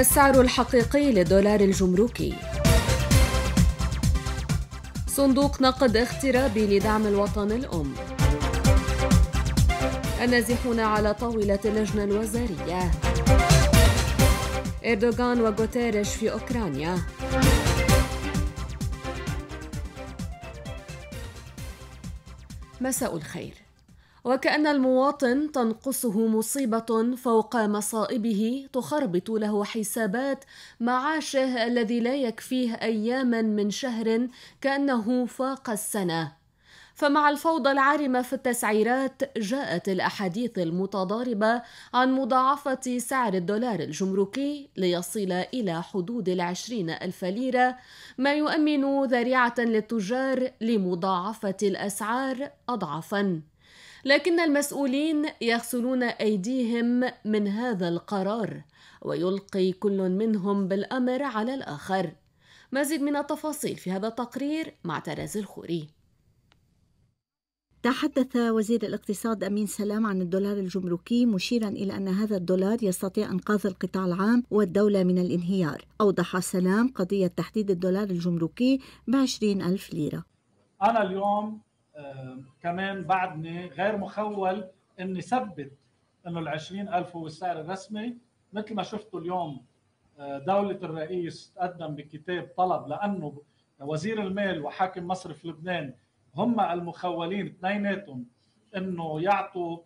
السعر الحقيقي للدولار الجمركي صندوق نقد اغترابي لدعم الوطن الأم النازحون على طاولة اللجنة الوزارية إردوغان وغوتيريش في أوكرانيا مساء الخير وكأن المواطن تنقصه مصيبة فوق مصائبه تخربط له حسابات معاشه الذي لا يكفيه أياما من شهر كأنه فاق السنة فمع الفوضى العارمة في التسعيرات جاءت الأحاديث المتضاربة عن مضاعفة سعر الدولار الجمركي ليصل إلى حدود العشرين ألف ليرة ما يؤمن ذريعة للتجار لمضاعفة الأسعار أضعافاً لكن المسؤولين يغسلون ايديهم من هذا القرار ويلقي كل منهم بالامر على الاخر مزيد من التفاصيل في هذا التقرير مع تراز الخوري تحدث وزير الاقتصاد امين سلام عن الدولار الجمركي مشيرا الى ان هذا الدولار يستطيع انقاذ القطاع العام والدوله من الانهيار اوضح سلام قضيه تحديد الدولار الجمركي ب 20 الف ليره انا اليوم آه، كمان بعدني غير مخول اني ثبت انه ال 20000 هو السعر الرسمي مثل ما شفتوا اليوم آه، دولة الرئيس تقدم بكتاب طلب لأنه وزير المال وحاكم مصرف لبنان هم المخولين اثنيناتهم انه يعطوا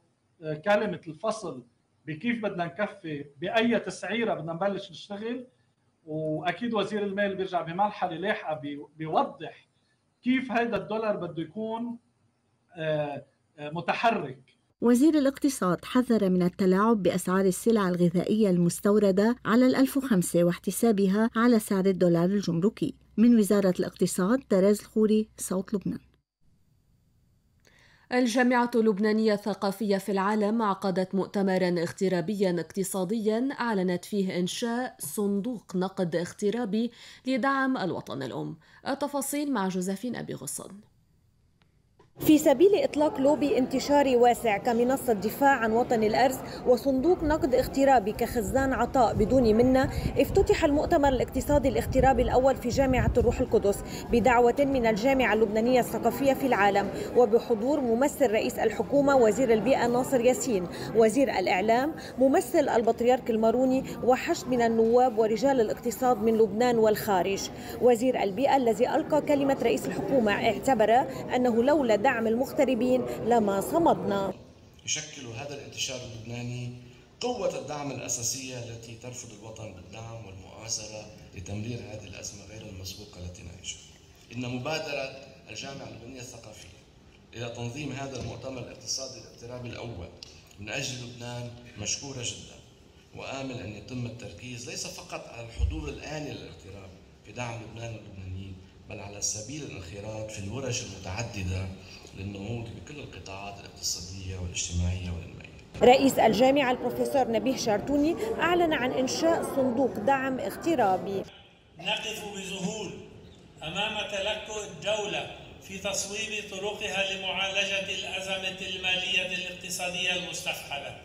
آه، كلمة الفصل بكيف بدنا نكفي بأي تسعيرة بدنا نبلش نشتغل وأكيد وزير المال بيرجع بمرحلة لاحقة بيوضح كيف هذا الدولار بده يكون آه، آه، متحرك وزير الاقتصاد حذر من التلاعب بأسعار السلع الغذائية المستوردة على الألف وخمسة واحتسابها على سعر الدولار الجمركي من وزارة الاقتصاد تراز الخوري صوت لبنان الجامعة اللبنانية الثقافية في العالم عقدت مؤتمرا اغترابيا اقتصاديا أعلنت فيه إنشاء صندوق نقد اغترابي لدعم الوطن الأم التفاصيل مع جوزافين أبي غصن في سبيل إطلاق لوبي انتشاري واسع كمنصة دفاع عن وطن الأرز وصندوق نقد اغترابي كخزان عطاء بدون منا افتتح المؤتمر الاقتصادي الاغترابي الأول في جامعة الروح القدس بدعوة من الجامعة اللبنانية الثقافية في العالم وبحضور ممثل رئيس الحكومة وزير البيئة ناصر ياسين وزير الإعلام ممثل البطريرك الماروني وحشد من النواب ورجال الاقتصاد من لبنان والخارج وزير البيئة الذي ألقى كلمة رئيس الحكومة اعتبر أنه لولا دعم المغتربين لما صمدنا يشكل هذا الانتشار اللبناني قوة الدعم الأساسية التي ترفض الوطن بالدعم والمؤازرة لتمرير هذه الأزمة غير المسبوقة التي نعيشها إن مبادرة الجامعة اللبنانية الثقافية إلى تنظيم هذا المؤتمر الاقتصادي الاضطرابي الأول من أجل لبنان مشكورة جدا وآمل أن يتم التركيز ليس فقط على الحضور الآني للاضطراب في دعم لبنان بل على سبيل الانخراط في الورش المتعددة للنهوض بكل القطاعات الاقتصادية والاجتماعية والمالية رئيس الجامعة البروفيسور نبيه شارتوني أعلن عن إنشاء صندوق دعم اغترابي نقف بذهول أمام تلكؤ الدولة في تصويب طرقها لمعالجة الأزمة المالية الاقتصادية المستفحلة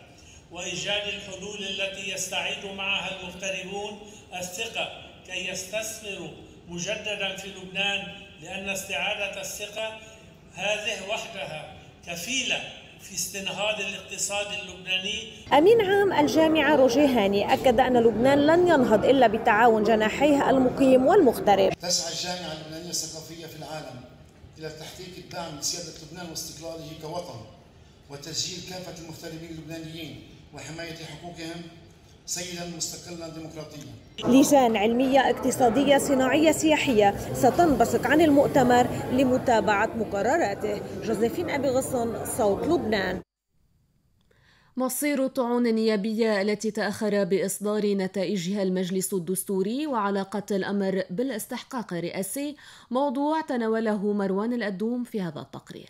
وإيجاد الحلول التي يستعيد معها المغتربون الثقة كي يستثمروا مجددا في لبنان لأن استعادة الثقة هذه وحدها كفيلة في استنهاض الاقتصاد اللبناني أمين عام الجامعة روجي هاني أكد أن لبنان لن ينهض إلا بتعاون جناحيه المقيم والمغترب تسعى الجامعة اللبنانية الثقافية في العالم إلى تحقيق الدعم لسيادة لبنان واستقلاله كوطن وتسجيل كافة المغتربين اللبنانيين وحماية حقوقهم سيدا مستقلا ديمقراطيا لجان علمية اقتصادية صناعية سياحية ستنبثق عن المؤتمر لمتابعة مقرراته جوزيفين أبي غصن صوت لبنان مصير الطعون النيابية التي تأخر بإصدار نتائجها المجلس الدستوري وعلاقة الأمر بالاستحقاق الرئاسي موضوع تناوله مروان الأدوم في هذا التقرير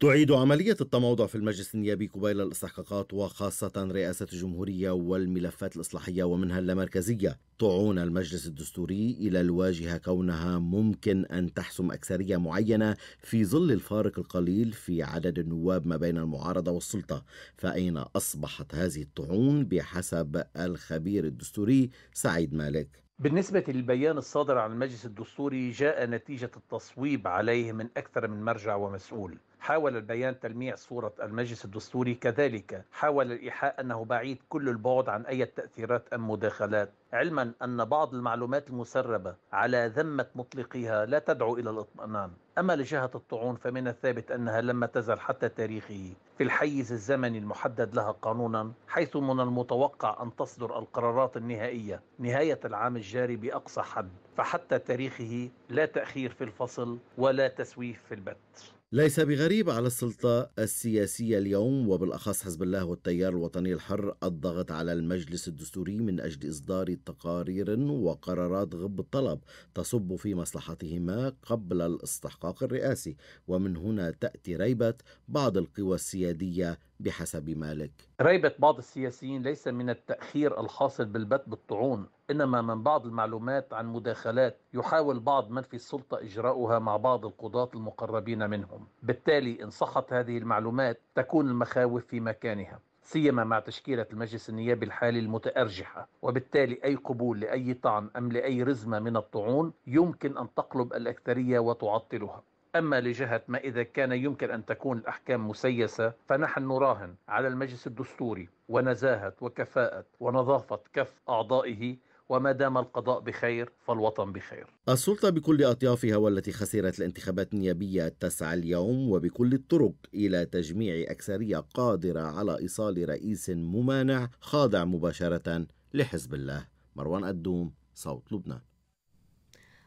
تعيد عملية التموضع في المجلس النيابي قبيل الاستحقاقات وخاصة رئاسة الجمهورية والملفات الإصلاحية ومنها اللامركزية طعون المجلس الدستوري إلى الواجهة كونها ممكن أن تحسم أكثرية معينة في ظل الفارق القليل في عدد النواب ما بين المعارضة والسلطة فأين أصبحت هذه الطعون بحسب الخبير الدستوري سعيد مالك بالنسبة للبيان الصادر عن المجلس الدستوري جاء نتيجة التصويب عليه من أكثر من مرجع ومسؤول حاول البيان تلميع صورة المجلس الدستوري كذلك حاول الإيحاء أنه بعيد كل البعد عن أي تأثيرات أم مداخلات علما أن بعض المعلومات المسربة على ذمة مطلقيها لا تدعو إلى الاطمئنان أما لجهة الطعون فمن الثابت أنها لم تزل حتى تاريخه في الحيز الزمني المحدد لها قانونا حيث من المتوقع أن تصدر القرارات النهائية نهاية العام الجاري بأقصى حد فحتى تاريخه لا تأخير في الفصل ولا تسويف في البت ليس بغريب على السلطة السياسية اليوم وبالأخص حزب الله والتيار الوطني الحر الضغط على المجلس الدستوري من أجل إصدار تقارير وقرارات غب الطلب تصب في مصلحتهما قبل الاستحقاق الرئاسي ومن هنا تأتي ريبة بعض القوى السيادية بحسب مالك ريبة بعض السياسيين ليس من التأخير الحاصل بالبت بالطعون إنما من بعض المعلومات عن مداخلات يحاول بعض من في السلطة إجراؤها مع بعض القضاة المقربين منهم بالتالي إن صحت هذه المعلومات تكون المخاوف في مكانها سيما مع تشكيلة المجلس النيابي الحالي المتأرجحة وبالتالي أي قبول لأي طعن أم لأي رزمة من الطعون يمكن أن تقلب الأكثرية وتعطلها أما لجهة ما إذا كان يمكن أن تكون الأحكام مسيسة فنحن نراهن على المجلس الدستوري ونزاهة وكفاءة ونظافة كف أعضائه وما دام القضاء بخير فالوطن بخير السلطة بكل أطيافها والتي خسرت الانتخابات النيابية تسعى اليوم وبكل الطرق إلى تجميع أكثرية قادرة على إيصال رئيس ممانع خاضع مباشرة لحزب الله مروان الدوم صوت لبنان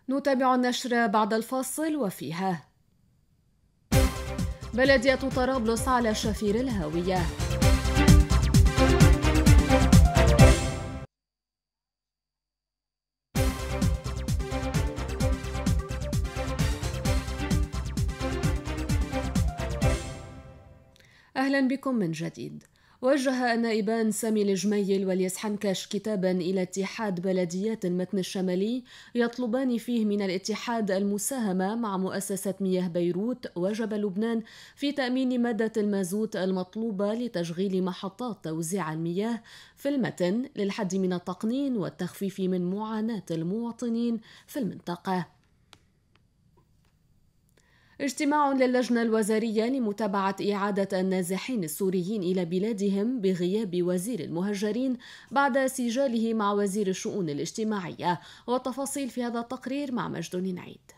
نتابع النشر بعد الفاصل وفيها بلدية طرابلس على شفير الهاوية أهلا بكم من جديد وجه النائبان سامي الجميل والياس حنكش كتابا إلى اتحاد بلديات المتن الشمالي يطلبان فيه من الاتحاد المساهمة مع مؤسسة مياه بيروت وجبل لبنان في تأمين مادة المازوت المطلوبة لتشغيل محطات توزيع المياه في المتن للحد من التقنين والتخفيف من معاناة المواطنين في المنطقة اجتماع للجنة الوزارية لمتابعة إعادة النازحين السوريين إلى بلادهم بغياب وزير المهجرين بعد سجاله مع وزير الشؤون الاجتماعية والتفاصيل في هذا التقرير مع مجد نعيد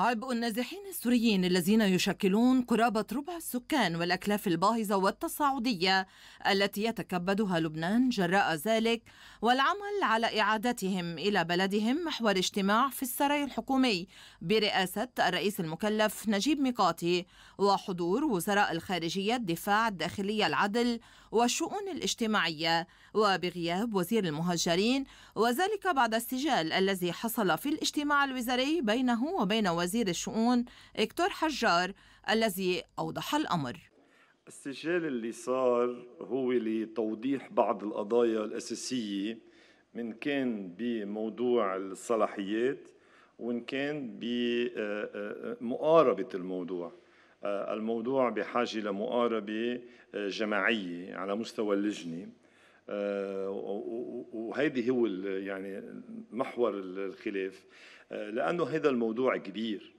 عبء النازحين السوريين الذين يشكلون قرابة ربع السكان والأكلاف الباهظة والتصاعدية التي يتكبدها لبنان جراء ذلك والعمل على إعادتهم إلى بلدهم محور اجتماع في السراي الحكومي برئاسة الرئيس المكلف نجيب ميقاتي وحضور وزراء الخارجية الدفاع الداخلية العدل والشؤون الاجتماعية وبغياب وزير المهجرين وذلك بعد السجال الذي حصل في الاجتماع الوزاري بينه وبين وزير الشؤون إكتور حجار الذي أوضح الأمر السجال اللي صار هو لتوضيح بعض القضايا الأساسية من كان بموضوع الصلاحيات وإن كان بمقاربة الموضوع آه، الموضوع بحاجة لمقاربة آه، جماعية على مستوى اللجنة آه، وهذه هو يعني محور الخلاف لأنه هذا الموضوع كبير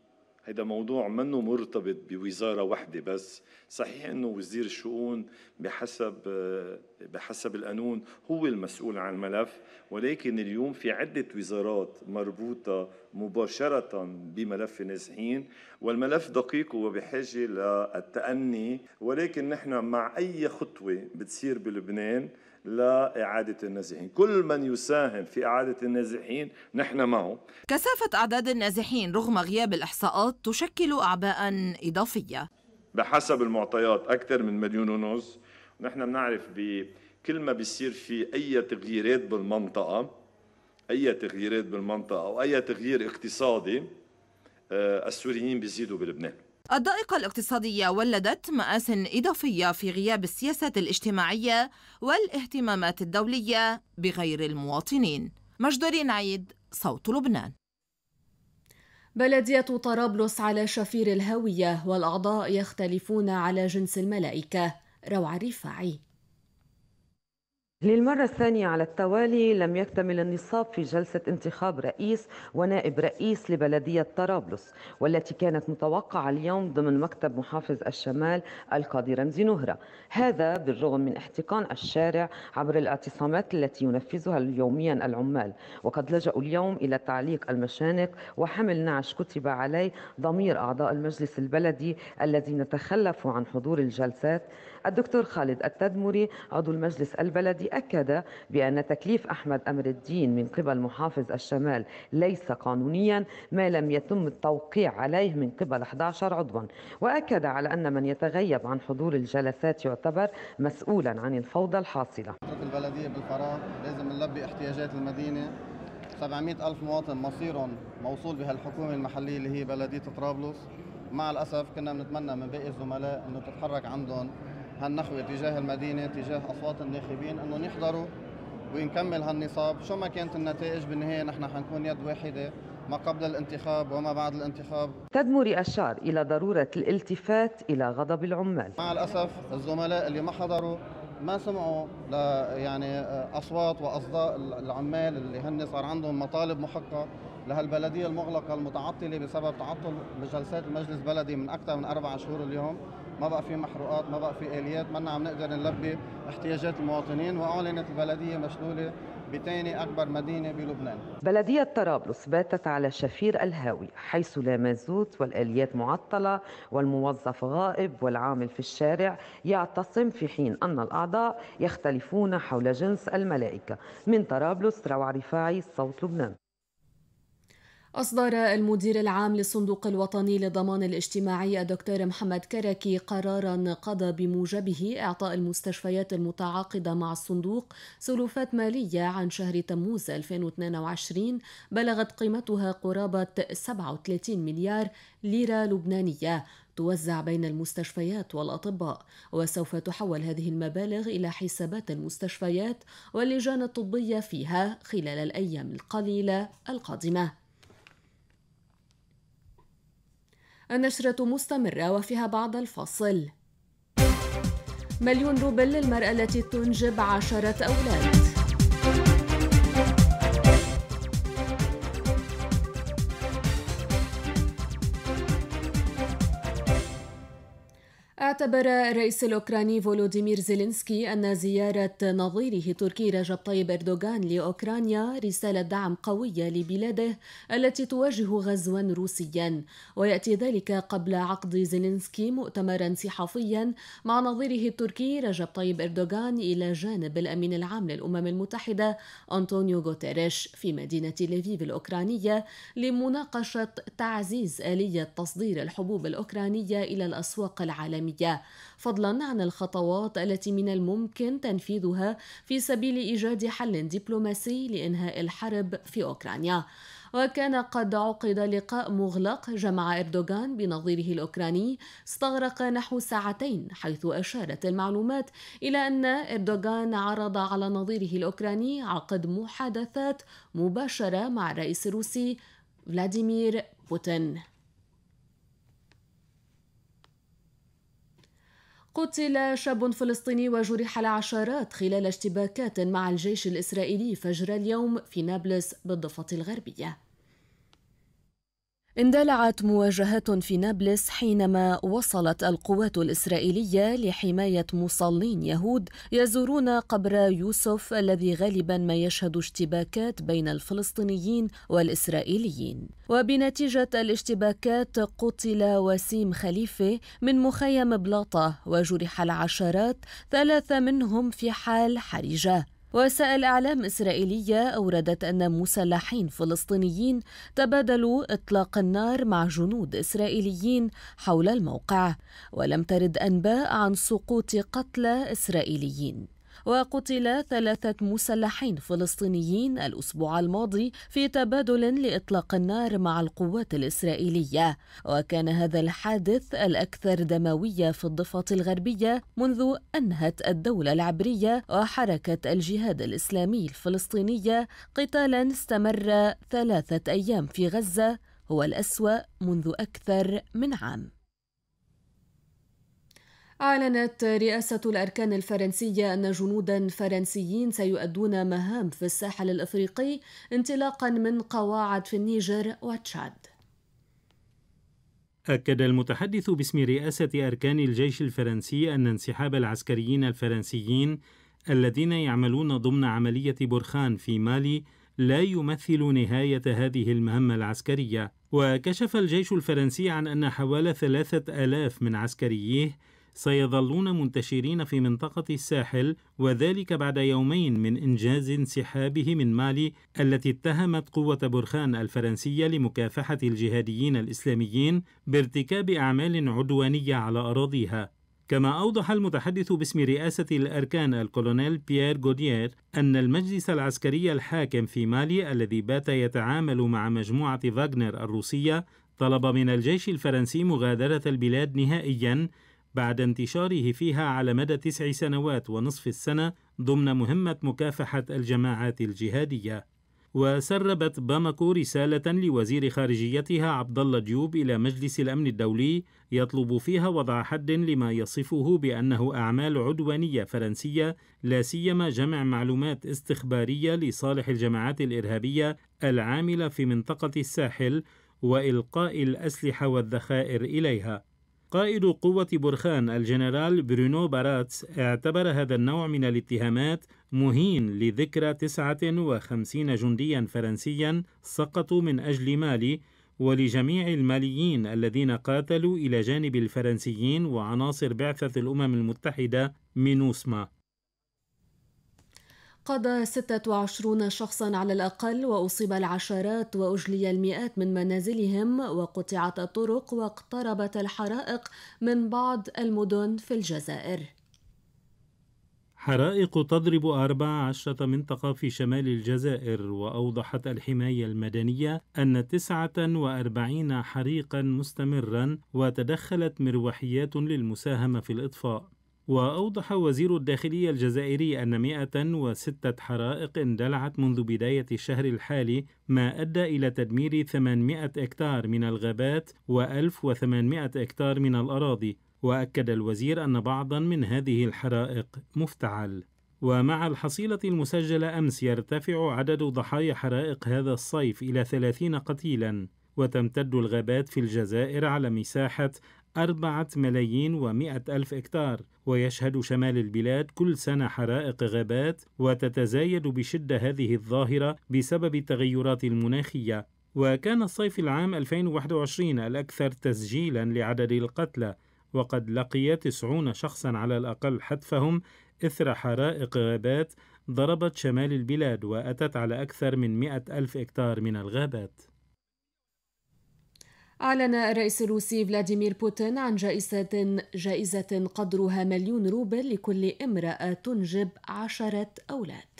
هيدا موضوع منه مرتبط بوزاره واحده بس صحيح انه وزير الشؤون بحسب بحسب القانون هو المسؤول عن الملف ولكن اليوم في عده وزارات مربوطه مباشره بملف النازحين والملف دقيق وبحاجه للتأني ولكن نحن مع اي خطوه بتصير بلبنان لإعادة النازحين كل من يساهم في إعادة النازحين نحن معه كثافة أعداد النازحين رغم غياب الإحصاءات تشكل أعباء إضافية بحسب المعطيات أكثر من مليون ونص نحن بنعرف بكل ما بيصير في أي تغييرات بالمنطقة أي تغييرات بالمنطقة أو أي تغيير اقتصادي آه، السوريين بيزيدوا بلبنان الضائقة الاقتصادية ولدت مآس إضافية في غياب السياسات الاجتماعية والاهتمامات الدولية بغير المواطنين مجدرين عيد صوت لبنان بلدية طرابلس على شفير الهوية والأعضاء يختلفون على جنس الملائكة روعة الرفاعي للمرة الثانية على التوالي لم يكتمل النصاب في جلسة انتخاب رئيس ونائب رئيس لبلدية طرابلس والتي كانت متوقعة اليوم ضمن مكتب محافظ الشمال القاضي رمزي نهرة هذا بالرغم من احتقان الشارع عبر الاعتصامات التي ينفذها يوميا العمال وقد لجأوا اليوم إلى تعليق المشانق وحمل نعش كتب عليه ضمير أعضاء المجلس البلدي الذين تخلفوا عن حضور الجلسات الدكتور خالد التدمري عضو المجلس البلدي أكد بأن تكليف أحمد أمر الدين من قبل محافظ الشمال ليس قانونيا ما لم يتم التوقيع عليه من قبل 11 عضوا وأكد على أن من يتغيب عن حضور الجلسات يعتبر مسؤولا عن الفوضى الحاصلة البلدية بالقرار لازم نلبي احتياجات المدينة 700 ألف مواطن مصيرهم موصول بهالحكومة المحلية اللي هي بلدية طرابلس مع الأسف كنا بنتمنى من باقي الزملاء أنه تتحرك عندهم هالنخوة تجاه المدينة تجاه أصوات الناخبين انه يحضروا ونكمل هالنصاب شو ما كانت النتائج بالنهاية نحن حنكون يد واحدة ما قبل الانتخاب وما بعد الانتخاب تدمري أشار إلى ضرورة الالتفات إلى غضب العمال مع الأسف الزملاء اللي ما حضروا ما سمعوا ل يعني آه، اصوات واصداء العمال اللي هن صار عندهم مطالب محقه لهالبلديه المغلقه المتعطله بسبب تعطل جلسات المجلس البلدي من اكثر من اربع شهور اليوم ما بقى في محروقات ما بقى في اليات ما عم نقدر نلبي احتياجات المواطنين واعلنت البلديه مشلوله بتاني أكبر مدينة بلبنان بلدية طرابلس باتت على شفير الهاوي حيث لا مازوت والآليات معطلة والموظف غائب والعامل في الشارع يعتصم في حين أن الأعضاء يختلفون حول جنس الملائكة من طرابلس روع رفاعي صوت لبنان أصدر المدير العام للصندوق الوطني للضمان الاجتماعي الدكتور محمد كركي قرارا قضى بموجبه إعطاء المستشفيات المتعاقدة مع الصندوق سلوفات مالية عن شهر تموز 2022 بلغت قيمتها قرابة 37 مليار ليرة لبنانية توزع بين المستشفيات والأطباء وسوف تحول هذه المبالغ إلى حسابات المستشفيات واللجان الطبية فيها خلال الأيام القليلة القادمة النشرة مستمرة وفيها بعض الفصل مليون روبل للمرأة التي تنجب عشرة أولاد اعتبر الرئيس الأوكراني فولوديمير زيلينسكي أن زيارة نظيره تركي رجب طيب أردوغان لأوكرانيا رسالة دعم قوية لبلاده التي تواجه غزوا روسيا ويأتي ذلك قبل عقد زيلينسكي مؤتمرا صحفيا مع نظيره التركي رجب طيب أردوغان إلى جانب الأمين العام للأمم المتحدة أنطونيو غوتيريش في مدينة ليفيف الأوكرانية لمناقشة تعزيز آلية تصدير الحبوب الأوكرانية إلى الأسواق العالمية الإسلامية فضلا عن الخطوات التي من الممكن تنفيذها في سبيل إيجاد حل دبلوماسي لإنهاء الحرب في أوكرانيا وكان قد عقد لقاء مغلق جمع إردوغان بنظيره الأوكراني استغرق نحو ساعتين حيث أشارت المعلومات إلى أن إردوغان عرض على نظيره الأوكراني عقد محادثات مباشرة مع الرئيس الروسي فلاديمير بوتين قتل شاب فلسطيني وجرح العشرات خلال اشتباكات مع الجيش الإسرائيلي فجر اليوم في نابلس بالضفة الغربية اندلعت مواجهات في نابلس حينما وصلت القوات الإسرائيلية لحماية مصلين يهود يزورون قبر يوسف الذي غالبا ما يشهد اشتباكات بين الفلسطينيين والإسرائيليين وبنتيجة الاشتباكات قتل وسيم خليفة من مخيم بلاطة وجرح العشرات ثلاثة منهم في حال حرجة وسائل أعلام إسرائيلية أوردت أن مسلحين فلسطينيين تبادلوا إطلاق النار مع جنود إسرائيليين حول الموقع ولم ترد أنباء عن سقوط قتلى إسرائيليين وقتل ثلاثة مسلحين فلسطينيين الأسبوع الماضي في تبادل لإطلاق النار مع القوات الإسرائيلية وكان هذا الحادث الأكثر دموية في الضفة الغربية منذ أنهت الدولة العبرية وحركة الجهاد الإسلامي الفلسطينية قتالا استمر ثلاثة أيام في غزة هو الأسوأ منذ أكثر من عام أعلنت رئاسة الأركان الفرنسية أن جنودا فرنسيين سيؤدون مهام في الساحل الأفريقي انطلاقا من قواعد في النيجر وتشاد. أكد المتحدث باسم رئاسة أركان الجيش الفرنسي أن انسحاب العسكريين الفرنسيين الذين يعملون ضمن عملية برخان في مالي لا يمثل نهاية هذه المهمة العسكرية، وكشف الجيش الفرنسي عن أن حوالي ثلاثة آلاف من عسكرييه سيظلون منتشرين في منطقة الساحل وذلك بعد يومين من إنجاز انسحابه من مالي التي اتهمت قوة برخان الفرنسية لمكافحة الجهاديين الإسلاميين بارتكاب أعمال عدوانية على أراضيها كما أوضح المتحدث باسم رئاسة الأركان الكولونيل بيير غوديير أن المجلس العسكري الحاكم في مالي الذي بات يتعامل مع مجموعة فاغنر الروسية طلب من الجيش الفرنسي مغادرة البلاد نهائياً بعد انتشاره فيها على مدى تسع سنوات ونصف السنة ضمن مهمة مكافحة الجماعات الجهادية. وسربت باماكو رسالة لوزير خارجيتها عبد الله ديوب إلى مجلس الأمن الدولي يطلب فيها وضع حد لما يصفه بأنه أعمال عدوانية فرنسية لا سيما جمع معلومات استخبارية لصالح الجماعات الإرهابية العاملة في منطقة الساحل وإلقاء الأسلحة والذخائر إليها. قائد قوة برخان الجنرال برونو باراتس اعتبر هذا النوع من الاتهامات مهين لذكرى 59 جنديا فرنسيا سقطوا من أجل مالي ولجميع الماليين الذين قاتلوا إلى جانب الفرنسيين وعناصر بعثة الأمم المتحدة مينوسما قضى 26 شخصا على الأقل وأصيب العشرات وأجلي المئات من منازلهم وقطعت الطرق واقتربت الحرائق من بعض المدن في الجزائر حرائق تضرب 14 منطقة في شمال الجزائر وأوضحت الحماية المدنية أن 49 حريقا مستمرا وتدخلت مروحيات للمساهمة في الإطفاء وأوضح وزير الداخلية الجزائري أن 106 حرائق اندلعت منذ بداية الشهر الحالي ما أدى إلى تدمير 800 هكتار من الغابات و1800 هكتار من الأراضي وأكد الوزير أن بعضا من هذه الحرائق مفتعل ومع الحصيلة المسجلة أمس يرتفع عدد ضحايا حرائق هذا الصيف إلى 30 قتيلا وتمتد الغابات في الجزائر على مساحة أربعة ملايين ومائة ألف إكتار ويشهد شمال البلاد كل سنة حرائق غابات وتتزايد بشدة هذه الظاهرة بسبب التغيرات المناخية وكان الصيف العام 2021 الأكثر تسجيلا لعدد القتلى وقد لقي 90 شخصا على الأقل حتفهم إثر حرائق غابات ضربت شمال البلاد وأتت على أكثر من 100 ألف إكتار من الغابات أعلن الرئيس الروسي فلاديمير بوتين عن جائزة جائزة قدرها مليون روبل لكل امرأة تنجب عشرة أولاد.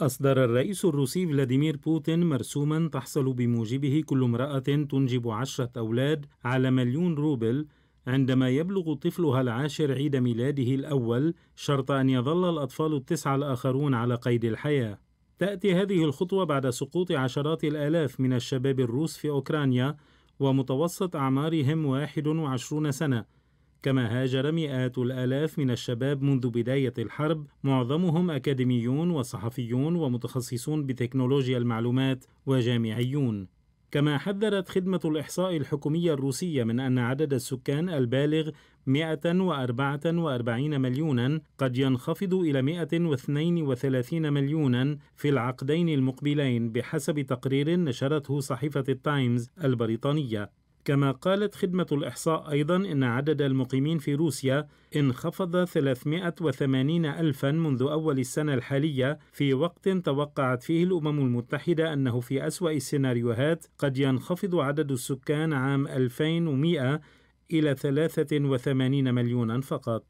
أصدر الرئيس الروسي فلاديمير بوتين مرسوما تحصل بموجبه كل امرأة تنجب عشرة أولاد على مليون روبل عندما يبلغ طفلها العاشر عيد ميلاده الأول شرط أن يظل الأطفال التسعة الآخرون على قيد الحياة. تأتي هذه الخطوة بعد سقوط عشرات الآلاف من الشباب الروس في أوكرانيا ومتوسط أعمارهم 21 سنة كما هاجر مئات الآلاف من الشباب منذ بداية الحرب معظمهم أكاديميون وصحفيون ومتخصصون بتكنولوجيا المعلومات وجامعيون كما حذرت خدمة الإحصاء الحكومية الروسية من أن عدد السكان البالغ 144 مليونا قد ينخفض إلى 132 مليونا في العقدين المقبلين بحسب تقرير نشرته صحيفة التايمز البريطانية كما قالت خدمة الإحصاء أيضا إن عدد المقيمين في روسيا انخفض 380 ألفا منذ أول السنة الحالية في وقت توقعت فيه الأمم المتحدة أنه في أسوأ السيناريوهات قد ينخفض عدد السكان عام 2100 إلى 83 مليونا فقط.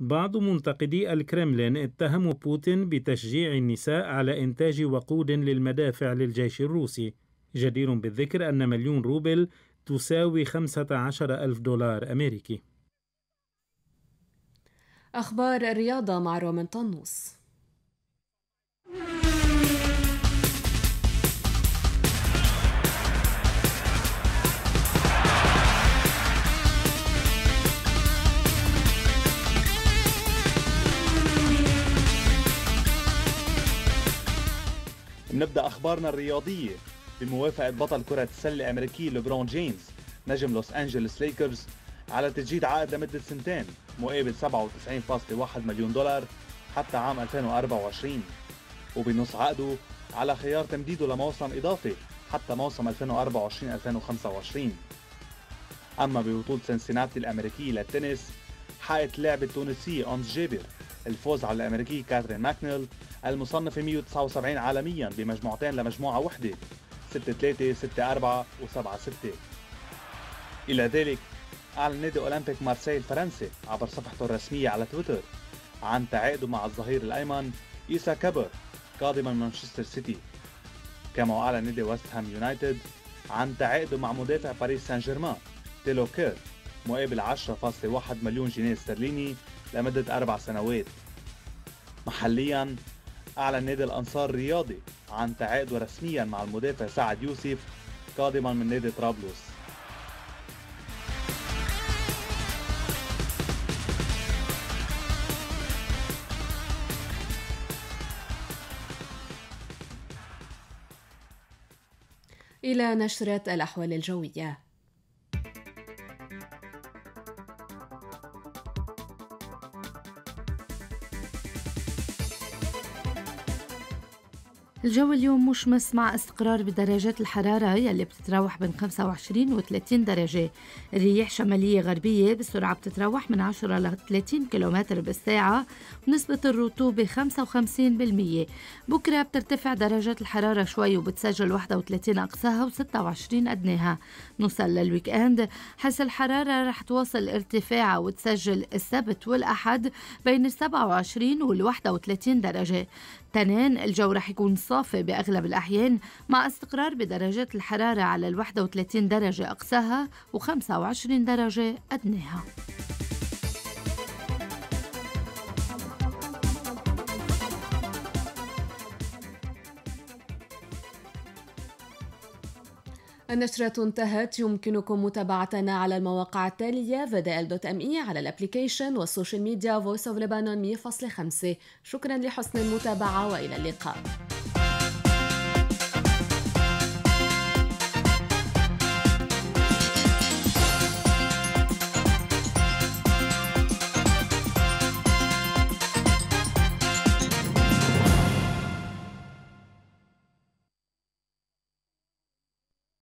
بعض منتقدي الكرملين اتهموا بوتين بتشجيع النساء على إنتاج وقود للمدافع للجيش الروسي. جدير بالذكر أن مليون روبل تساوي 15 ألف دولار أمريكي أخبار الرياضة مع رومان طنوس نبدأ أخبارنا الرياضية بموافقة بطل كرة السلة الأمريكي لبرون جيمس نجم لوس أنجلوس ليكرز على تجديد عقد لمدة سنتين مقابل 97.1 مليون دولار حتى عام 2024 وبنص عقده على خيار تمديده لموسم إضافي حتى موسم 2024-2025 أما ببطولة سنسيناتي الأمريكية للتنس حقت لعبه تونسيه أنس جابر الفوز على الأمريكية كاثرين ماكنيل المصنفة 179 عالميا بمجموعتين لمجموعة وحدة 6 3 6 4 و7 6 إلى ذلك أعلن نادي أولمبيك مارسيل الفرنسي عبر صفحته الرسمية على تويتر عن تعاقده مع الظهير الأيمن إيسا كابر قادما من مانشستر سيتي كما أعلن نادي ويست هام يونايتد عن تعاقده مع مدافع باريس سان جيرمان تيلو كير مقابل 10.1 مليون جنيه استرليني لمدة أربع سنوات محليا أعلن نادي الأنصار الرياضي عن تعاقده رسميا مع المدافع سعد يوسف قادما من نادي طرابلس إلى نشرة الأحوال الجوية الجو اليوم مشمس مع استقرار بدرجات الحرارة يلي بتتراوح بين 25 و 30 درجة الرياح شمالية غربية بسرعة بتتراوح من 10 ل 30 كيلومتر بالساعة ونسبة الرطوبة 55% بكرة بترتفع درجات الحرارة شوي وبتسجل 31 أقصاها و26 أدناها نوصل للويك أند حيث الحرارة رح توصل ارتفاعها وتسجل السبت والأحد بين 27 وال 31 درجة تنين الجو رح يكون صار صافي بأغلب الأحيان مع استقرار بدرجات الحرارة على ال 31 درجة أقصاها و 25 درجة أدناها النشرة انتهت يمكنكم متابعتنا على المواقع التالية فدائل دوت ام اي على الابليكيشن والسوشيال ميديا فويس اوف لبنان 100.5 شكرا لحسن المتابعة والى اللقاء